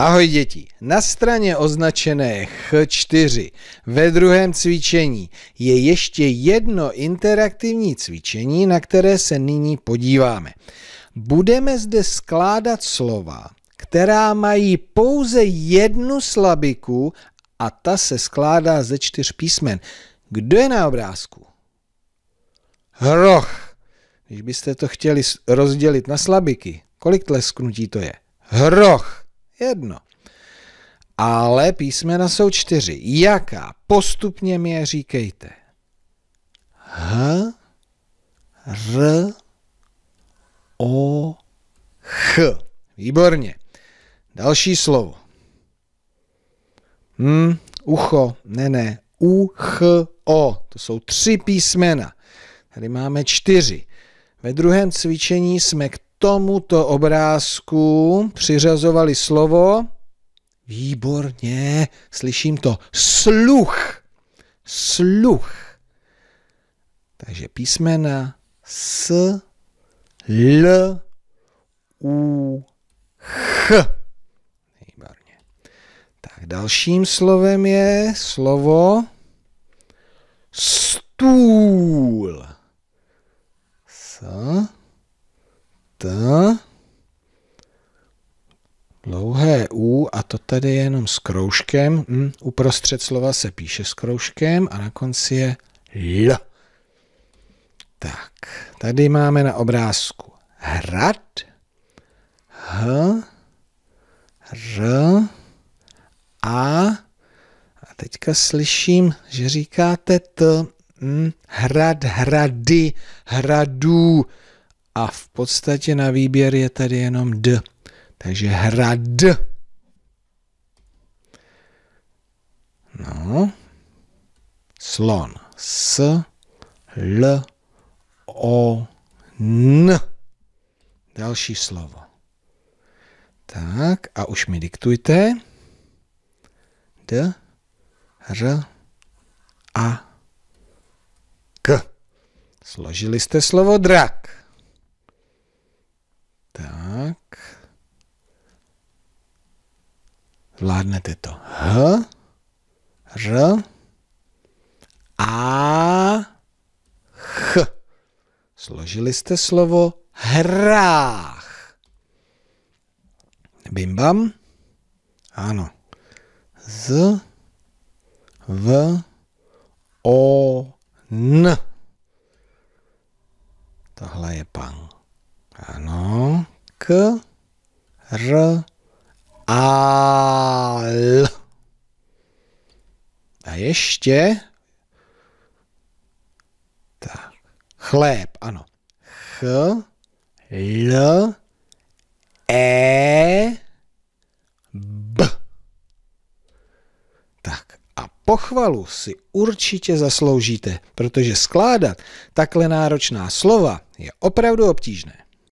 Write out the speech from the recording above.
Ahoj děti, na straně označené H4 ve druhém cvičení je ještě jedno interaktivní cvičení, na které se nyní podíváme. Budeme zde skládat slova, která mají pouze jednu slabiku a ta se skládá ze čtyř písmen. Kdo je na obrázku? Hroch. Když byste to chtěli rozdělit na slabiky, kolik tlesknutí to je? Hroch jedno. Ale písmena jsou čtyři. Jaká? Postupně mi je říkejte. H, R, O, Ch. Výborně. Další slovo. Hm, ucho, ne, ne, U, Ch, O. To jsou tři písmena. Tady máme čtyři. Ve druhém cvičení jsme k tomuto obrázku přiřazovali slovo Výborně, slyším to. Sluch. Sluch. Takže písmena S, L, U, ch. Výborně. Tak dalším slovem je slovo stůl. S, t, dlouhé u a to tady je jenom s kroužkem. Hm, uprostřed slova se píše s kroužkem a na konci je l. Tak, tady máme na obrázku hrad, h, r, a, a teďka slyším, že říkáte t, hm, hrad, hrady, hradů, a v podstatě na výběr je tady jenom D. Takže hra D. No. Slon. S, L, O, N. Další slovo. Tak a už mi diktujte. D, R, A, K. Složili jste slovo drak. Vládnete to. H, R, A, H. Složili jste slovo hrách. Bim bam. Ano. Z, V, O, N. Tohle je pan. Ano. K, R, A. ještě tak, chléb, ano. Ch, l, e, b. Tak a pochvalu si určitě zasloužíte, protože skládat takhle náročná slova je opravdu obtížné.